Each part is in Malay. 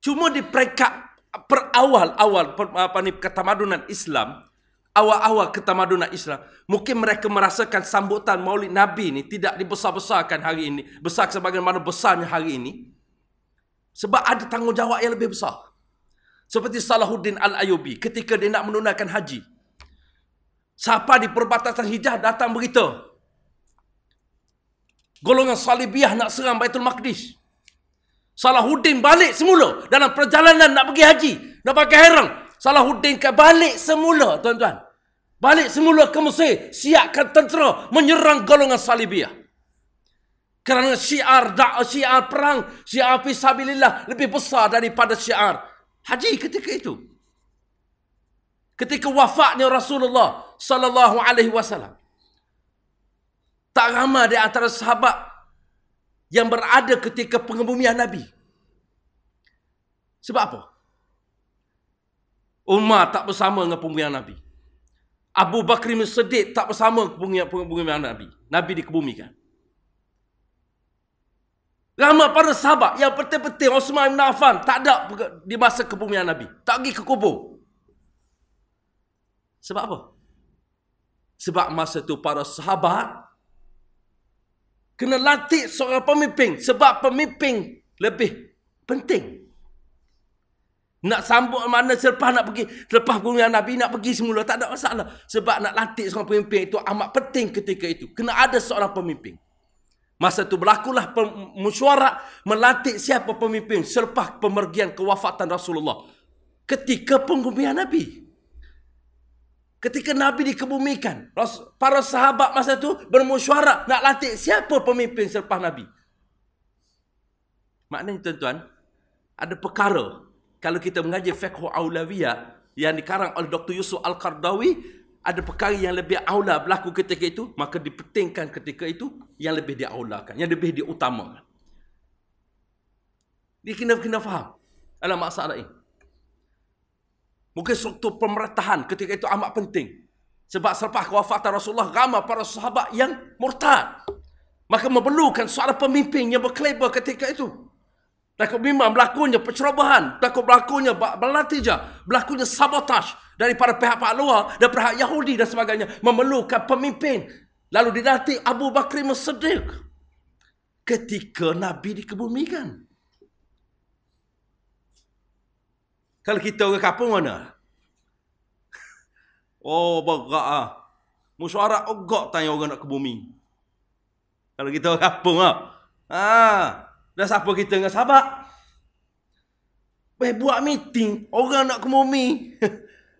Cuma di peringkat perawal-awal apa ni ketamadunan Islam, awal-awal ketamadunan Islam, mungkin mereka merasakan sambutan Maulid Nabi ni tidak dibesar-besarkan hari ini, besar sebagaimana besarnya hari ini. Sebab ada tanggungjawab yang lebih besar. Seperti Salahuddin Al-Ayubi ketika dia nak menunaikan haji. Siapa di perbatasan Hijaz datang berita. Golongan salibiah nak serang Baitul Maqdis. Salahuddin balik semula dalam perjalanan nak pergi haji. Nak pakai herang. Salahuddin ke balik semula tuan-tuan. Balik semula ke Mesir. Siapkan tentera menyerang golongan salibiah. Kerana syiar, dak syiar perang, syiar fisabilillah lebih besar daripada syiar haji ketika itu. Ketika wafatnya Rasulullah sallallahu alaihi wasallam. Tak ramai di antara sahabat yang berada ketika pengebumian Nabi. Sebab apa? Umar tak bersama dengan pengebumian Nabi. Abu Bakr bin Siddiq tak bersama dengan pengebumian Nabi. Nabi dikebumikan. Lama para sahabat yang penting-penting Osman bin Affan tak ada di masa kebumian Nabi. Tak pergi ke kubur. Sebab apa? Sebab masa tu para sahabat kena latih seorang pemimpin sebab pemimpin lebih penting. Nak sambut mana selepas nak pergi selepas gunung Nabi nak pergi semula tak ada masalah sebab nak latih seorang pemimpin itu amat penting ketika itu. Kena ada seorang pemimpin. Masa itu berlakulah mesyuarat melatih siapa pemimpin selepas pemergian kewafatan Rasulullah ketika penggumian Nabi. Ketika Nabi dikebumikan, para sahabat masa itu bermusyarak nak latih siapa pemimpin selepas Nabi. Maknanya tuan-tuan, ada perkara kalau kita mengaji fiqh aulawiyah yang dikarang oleh Dr. Yusuf Al-Qardawi, ada perkara yang lebih aula berlaku ketika itu, maka dipentingkan ketika itu yang lebih diaulakan, yang lebih diutamakan. Dia kena-kena faham dalam masalah ini. Mungkin struktur pemerintahan ketika itu amat penting. Sebab selepas kewafatan Rasulullah, ramai para sahabat yang murtad. Maka memerlukan seorang pemimpin yang berkeliber ketika itu. Takut memang berlakunya pencerobohan. Takut berlakunya balatijah. Berlakunya sabotaj daripada pihak-pihak luar dan pihak Yahudi dan sebagainya. Memerlukan pemimpin. Lalu dilatih Abu Bakrim Siddiq. Ketika Nabi dikebumikan. Kalau kita orang kampung mana? Oh, berat lah. Musyarat ogak tanya orang nak ke bumi. Kalau kita orang kampung ah, Ha? Dah siapa kita dengan sahabat? Eh, buat meeting. Orang nak ke bumi.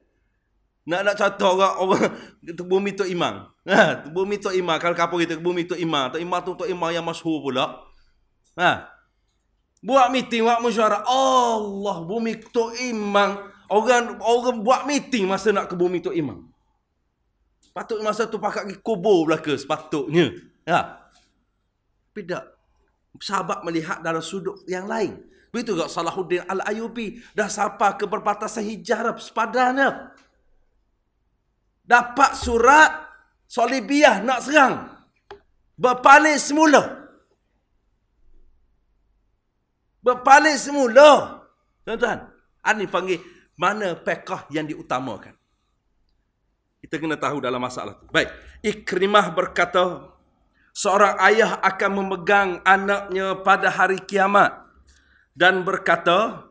nak nak cerita orang, orang ke bumi tu imam. Ha? Bumi tu imam. Kalau kampung kita ke bumi tu imam. Tu imam tu tu imam yang masyur pula. Ha? Buat meeting, buat mesyuarat. Allah bumi tu imam. Orang orang buat meeting masa nak ke bumi tu imam. Patut masa tu pakak pergi kubur belaka sepatutnya. Ya. Tapi tak. Sahabat melihat dalam sudut yang lain. Begitu juga Salahuddin Al-Ayubi. Dah sampai ke perbatasan hijarah sepadanya. Dapat surat Solibiyah nak serang. Berpaling semula. Berpaling semula. Tuan-tuan. Ini panggil mana pekah yang diutamakan. Kita kena tahu dalam masalah itu. Baik. Ikrimah berkata, seorang ayah akan memegang anaknya pada hari kiamat. Dan berkata,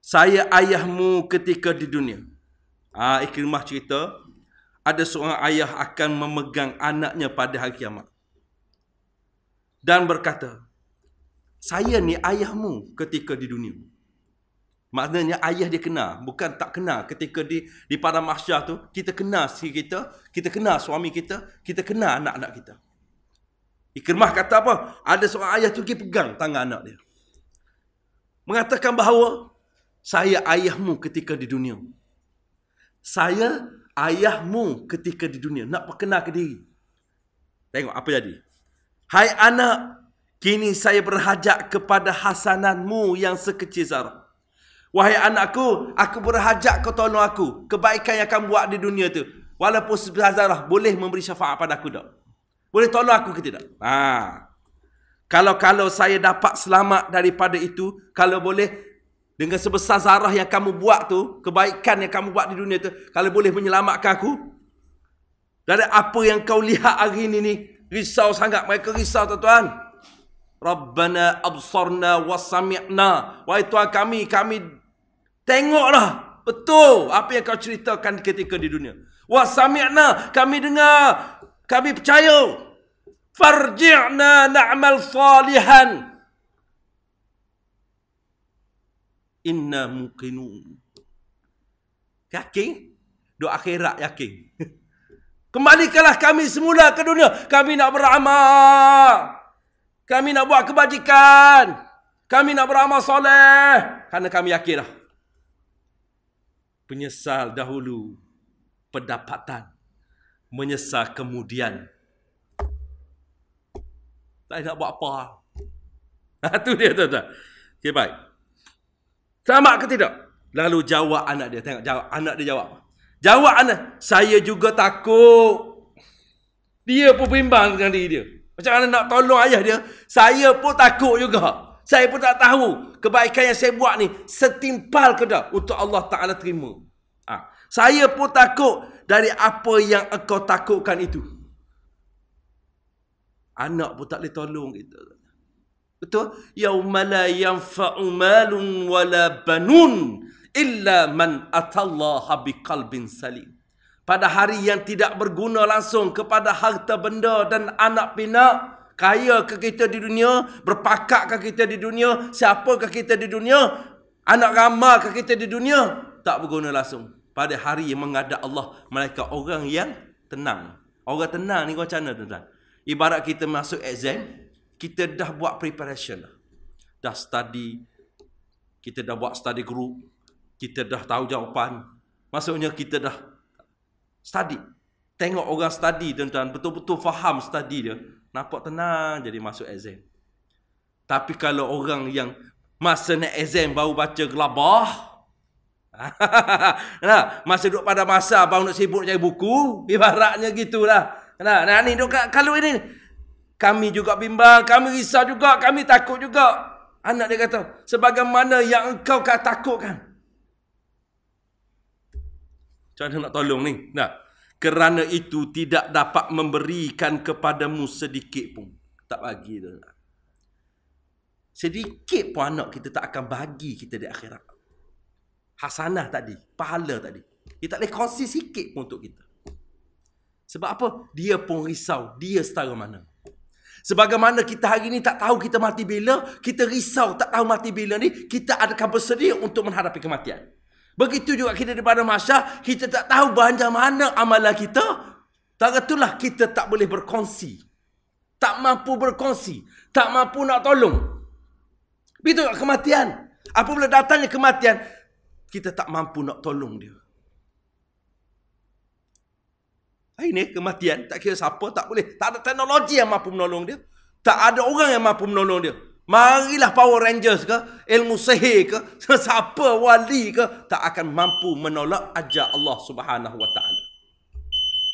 saya ayahmu ketika di dunia. Ah, ha, Ikrimah cerita, ada seorang ayah akan memegang anaknya pada hari kiamat. Dan berkata, saya ni ayahmu ketika di dunia. Maknanya ayah dia kenal, bukan tak kenal ketika di di padang mahsyar tu, kita kenal si kita, kita kenal suami kita, kita kenal anak-anak kita. Ikrimah kata apa? Ada seorang ayah tu pergi pegang tangan anak dia. Mengatakan bahawa saya ayahmu ketika di dunia. Saya ayahmu ketika di dunia. Nak perkenalkan diri. Tengok apa jadi. Hai anak, Kini saya berhajat kepada hasananmu yang sekecil zarah. Wahai anakku, aku berhajat kau tolong aku. Kebaikan yang kamu buat di dunia tu. Walaupun sebesar zarah, boleh memberi syafaat pada aku tak? Boleh tolong aku ke tidak? Ha. Kalau-kalau saya dapat selamat daripada itu, kalau boleh dengan sebesar zarah yang kamu buat tu, kebaikan yang kamu buat di dunia tu, kalau boleh menyelamatkan aku, dari apa yang kau lihat hari ini ni, risau sangat. Mereka risau tuan-tuan. Rabbana absarna wasami'na. sami'na. Wahai Tuhan kami, kami tengoklah betul apa yang kau ceritakan ketika di dunia. Wasami'na, kami dengar, kami percaya. Farji'na na'mal salihan. Inna muqinun. Yakin? Doa akhirat yakin. Kembalikanlah kami semula ke dunia. Kami nak beramal. Kami nak buat kebajikan. Kami nak beramal soleh. Kerana kami yakin lah. Penyesal dahulu pendapatan. Menyesal kemudian. Tak nak buat apa. Itu ah, dia tu. Okey baik. Selamat ke tidak? Lalu jawab anak dia. Tengok jawab. Anak dia jawab. Jawab anak. Saya juga takut. Dia pun bimbang dengan diri dia. Macam mana nak tolong ayah dia? Saya pun takut juga. Saya pun tak tahu kebaikan yang saya buat ni setimpal ke dah untuk Allah Ta'ala terima. Ha. Saya pun takut dari apa yang engkau takutkan itu. Anak pun tak boleh tolong kita. Betul? Yauma la yanfa'u malun wala banun illa man atallaha biqalbin salim pada hari yang tidak berguna langsung kepada harta benda dan anak pinak kaya ke kita di dunia berpakat ke kita di dunia siapa ke kita di dunia anak ramah ke kita di dunia tak berguna langsung pada hari yang mengadap Allah mereka orang yang tenang orang tenang ni kau macam mana tuan-tuan ibarat kita masuk exam kita dah buat preparation dah study kita dah buat study group kita dah tahu jawapan maksudnya kita dah study. Tengok orang study dan tuan betul-betul faham study dia, nampak tenang jadi masuk exam. Tapi kalau orang yang masa nak exam baru baca gelabah. nah, masa duduk pada masa baru nak sibuk cari buku, ibaratnya gitulah. Nah, nah ni duk kalau ini kami juga bimbang, kami risau juga, kami takut juga. Anak dia kata, sebagaimana yang engkau kata takutkan. Macam mana nak tolong ni? Nah, kerana itu tidak dapat memberikan kepadamu sedikit pun. Tak bagi tu. Sedikit pun anak kita tak akan bagi kita di akhirat. Hasanah tadi, pahala tadi. Dia tak boleh kongsi sikit pun untuk kita. Sebab apa? Dia pun risau dia setara mana. Sebagaimana kita hari ni tak tahu kita mati bila, kita risau tak tahu mati bila ni, kita akan bersedia untuk menghadapi kematian. Begitu juga kita daripada masa kita tak tahu bahagian mana amalan kita. Tak itulah kita tak boleh berkongsi. Tak mampu berkongsi. Tak mampu nak tolong. Begitu juga kematian. Apabila datangnya kematian, kita tak mampu nak tolong dia. Hari ah, ini kematian, tak kira siapa, tak boleh. Tak ada teknologi yang mampu menolong dia. Tak ada orang yang mampu menolong dia. Marilah Power Rangers ke, ilmu sihir ke, siapa wali ke tak akan mampu menolak ajar Allah Subhanahu Wa Taala.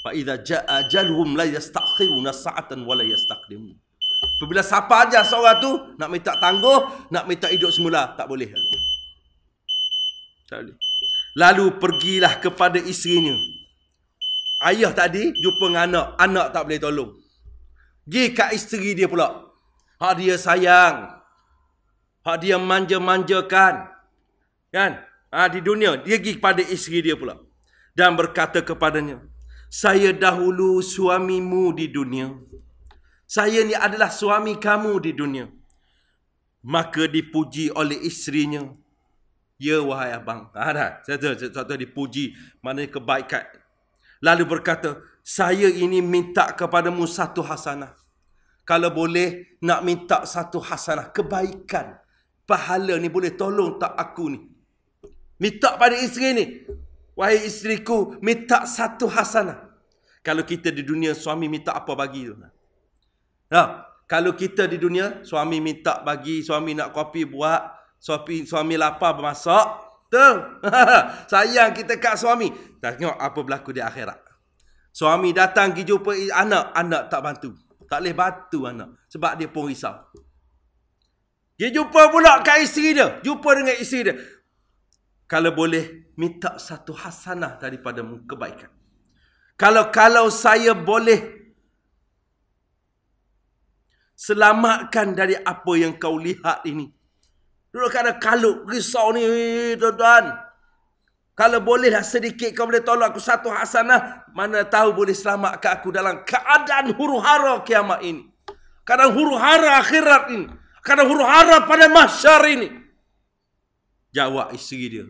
Fa idza jaa ajaluhum la yastakhiruna sa'atan wa la yastaqdim. Apabila siapa ajar seorang tu nak minta tangguh, nak minta hidup semula, tak boleh. Tak boleh. Lalu pergilah kepada isterinya. Ayah tadi jumpa dengan anak, anak tak boleh tolong. Gi kat isteri dia pula, Hak dia sayang. Hak dia manja-manjakan. Kan? Ha, di dunia. Dia pergi kepada isteri dia pula. Dan berkata kepadanya. Saya dahulu suamimu di dunia. Saya ni adalah suami kamu di dunia. Maka dipuji oleh isterinya. Ya wahai abang. Ada. Ha, satu, satu, dipuji. mana kebaikan. Lalu berkata. Saya ini minta kepadamu satu hasanah kalau boleh nak minta satu hasanah kebaikan pahala ni boleh tolong tak aku ni minta pada isteri ni wahai isteriku minta satu hasanah kalau kita di dunia suami minta apa bagi tu nah ha? kalau kita di dunia suami minta bagi suami nak kopi buat suami suami lapar bermasak tu sayang kita kat suami tengok apa berlaku di akhirat suami datang pergi jumpa anak anak tak bantu tak boleh batu anak. Sebab dia pun risau. Dia jumpa pula kat isteri dia. Jumpa dengan isteri dia. Kalau boleh, minta satu hasanah daripada kebaikan. Kalau kalau saya boleh selamatkan dari apa yang kau lihat ini. Duduk kat ada kalut, risau ni, tuan-tuan. Kalau bolehlah sedikit kau boleh tolong aku satu hasanah. Mana tahu boleh selamatkan aku dalam keadaan huru hara kiamat ini. Keadaan huru hara akhirat ini. Keadaan huru hara pada mahsyar ini. Jawab isteri dia.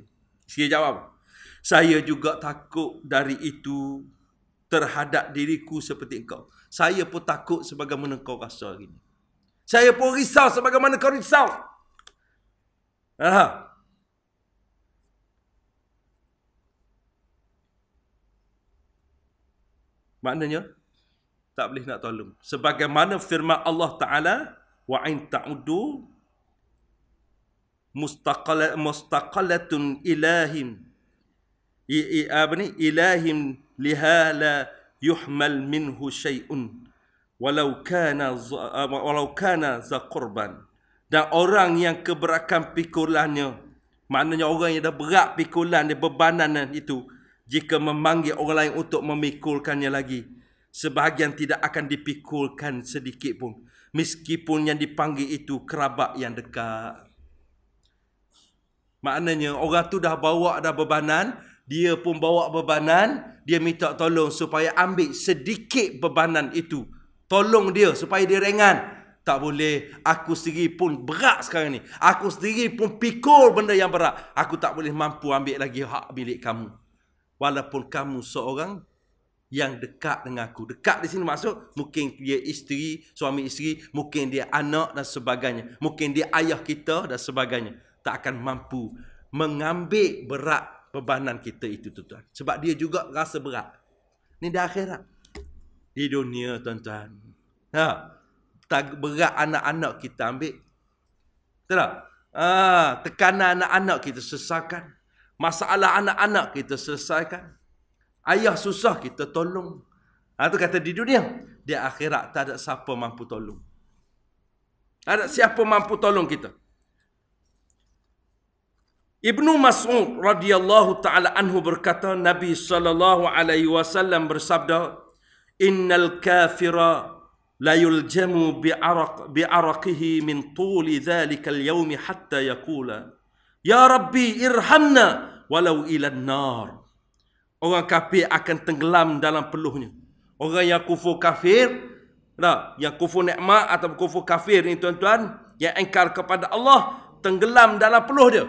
Isteri dia jawab. Saya juga takut dari itu terhadap diriku seperti kau. Saya pun takut sebagaimana kau rasa hari ini. Saya pun risau sebagaimana kau risau. Aha. Maknanya tak boleh nak tolong. Sebagaimana firman Allah Taala wa in ta'udu mustaqala mustaqalatun ilahim i, i, apa ilahim liha la yuhmal minhu shayun, walau kana walau kana za qurban dan orang yang keberakan pikulannya maknanya orang yang dah berat pikulan dia bebanan itu jika memanggil orang lain untuk memikulkannya lagi. Sebahagian tidak akan dipikulkan sedikit pun. Meskipun yang dipanggil itu kerabat yang dekat. Maknanya orang tu dah bawa ada bebanan. Dia pun bawa bebanan. Dia minta tolong supaya ambil sedikit bebanan itu. Tolong dia supaya dia ringan. Tak boleh. Aku sendiri pun berat sekarang ni. Aku sendiri pun pikul benda yang berat. Aku tak boleh mampu ambil lagi hak milik kamu walaupun kamu seorang yang dekat dengan aku. Dekat di sini maksud mungkin dia isteri, suami isteri, mungkin dia anak dan sebagainya. Mungkin dia ayah kita dan sebagainya. Tak akan mampu mengambil berat bebanan kita itu tuan-tuan. Sebab dia juga rasa berat. Ini di akhirat. Di dunia tuan-tuan. Ha. Tak berat anak-anak kita ambil. Tak? Ha. Tekanan anak-anak kita sesakan. Masalah anak-anak kita selesaikan. Ayah susah kita tolong. Itu ha, kata di dunia. Di akhirat tak ada siapa mampu tolong. Tak ada siapa mampu tolong kita. Ibnu Mas'ud radhiyallahu taala anhu berkata Nabi saw alaihi wasallam bersabda innal kafira la yuljamu bi araq bi araqihi min tuli dhalika al yawmi hatta Yakula. Ya Rabbi irhamna walau ila nar. Orang kafir akan tenggelam dalam peluhnya. Orang yang kufur kafir, nah, yang kufur nikmat atau kufur kafir ni tuan-tuan, yang engkar kepada Allah tenggelam dalam peluh dia.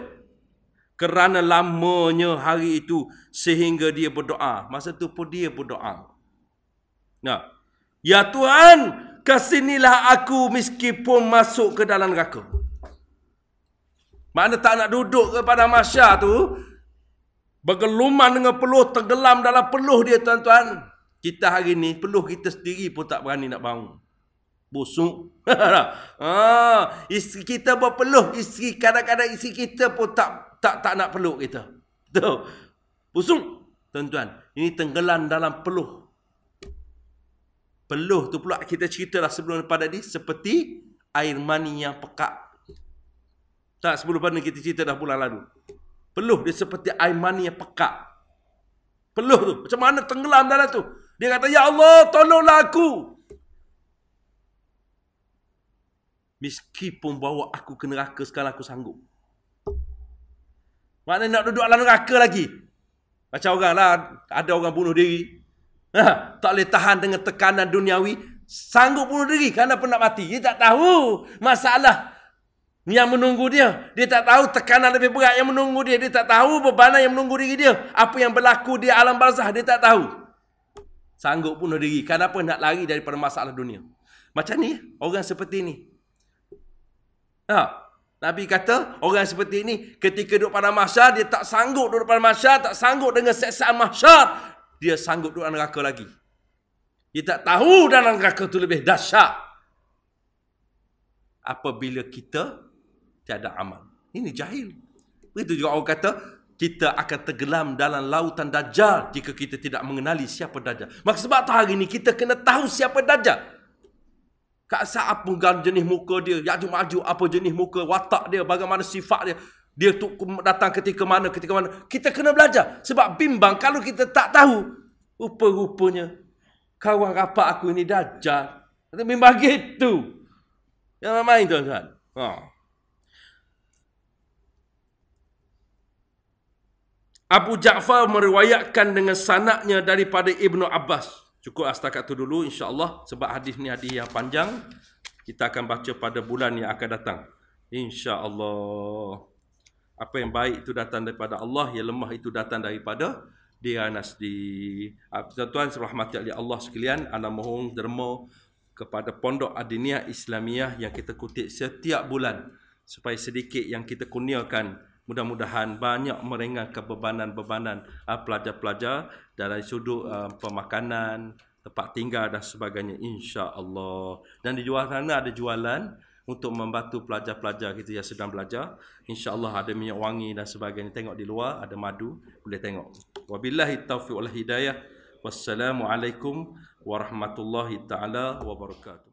Kerana lamanya hari itu sehingga dia berdoa. Masa tu pun dia berdoa. Nah, ya Tuhan, kasinilah aku meskipun masuk ke dalam neraka. Mana tak nak duduk ke pada masa tu Bergeluman dengan peluh Tenggelam dalam peluh dia tuan-tuan Kita hari ni peluh kita sendiri pun tak berani nak bangun Busuk ha, Isteri kita berpeluh Isteri kadang-kadang isteri kita pun tak tak tak nak peluk kita tu Busuk Tuan-tuan Ini tenggelam dalam peluh Peluh tu pula kita ceritalah sebelum pada ni Seperti air mani yang pekat tak sebelum mana kita cerita dah bulan lalu. Peluh dia seperti air yang pekak. Peluh tu. Macam mana tenggelam dalam tu. Dia kata, Ya Allah, tolonglah aku. Meskipun bawa aku ke neraka sekarang aku sanggup. Maknanya nak duduk dalam neraka lagi. Macam orang lah, ada orang bunuh diri. Ha, tak boleh tahan dengan tekanan duniawi. Sanggup bunuh diri kerana pernah mati. Dia tak tahu masalah yang menunggu dia. Dia tak tahu tekanan lebih berat yang menunggu dia. Dia tak tahu bebanan yang menunggu diri dia. Apa yang berlaku di alam barzah, dia tak tahu. Sanggup bunuh diri. Kenapa nak lari daripada masalah dunia? Macam ni, orang seperti ni. Ha. Nabi kata, orang seperti ini ketika duduk pada mahsyar, dia tak sanggup duduk pada mahsyar, tak sanggup dengan seksaan mahsyar. Dia sanggup duduk dalam neraka lagi. Dia tak tahu dalam neraka itu lebih dahsyat. Apabila kita tiada amal. Ini jahil. Itu juga orang kata, kita akan tenggelam dalam lautan Dajjal jika kita tidak mengenali siapa Dajjal. Maksud sebab tu hari ini kita kena tahu siapa Dajjal. Kak saat pun jenis muka dia, yajuk maju apa jenis muka, watak dia, bagaimana sifat dia. Dia tu datang ketika mana, ketika mana. Kita kena belajar. Sebab bimbang kalau kita tak tahu, rupa-rupanya kawan rapat aku ini Dajjal. Kata bimbang gitu. Yang main tuan-tuan. Haa. Abu Ja'far meriwayatkan dengan sanaknya daripada Ibnu Abbas. Cukup lah setakat itu dulu insyaAllah. Sebab hadis ni hadis yang panjang. Kita akan baca pada bulan yang akan datang. Insya Allah Apa yang baik itu datang daripada Allah. Yang lemah itu datang daripada dia nasdi. Ah, tuan-tuan, rahmati Allah sekalian. Anda mohon derma kepada Pondok Adiniah Islamiah yang kita kutip setiap bulan. Supaya sedikit yang kita kurniakan mudah-mudahan banyak meringankan bebanan-bebanan uh, pelajar-pelajar dari sudut uh, pemakanan, tempat tinggal dan sebagainya insya-Allah. Dan di luar sana ada jualan untuk membantu pelajar-pelajar kita yang sedang belajar. Insya-Allah ada minyak wangi dan sebagainya. Tengok di luar ada madu, boleh tengok. Wabillahi taufiq wal hidayah. Wassalamualaikum warahmatullahi taala wabarakatuh.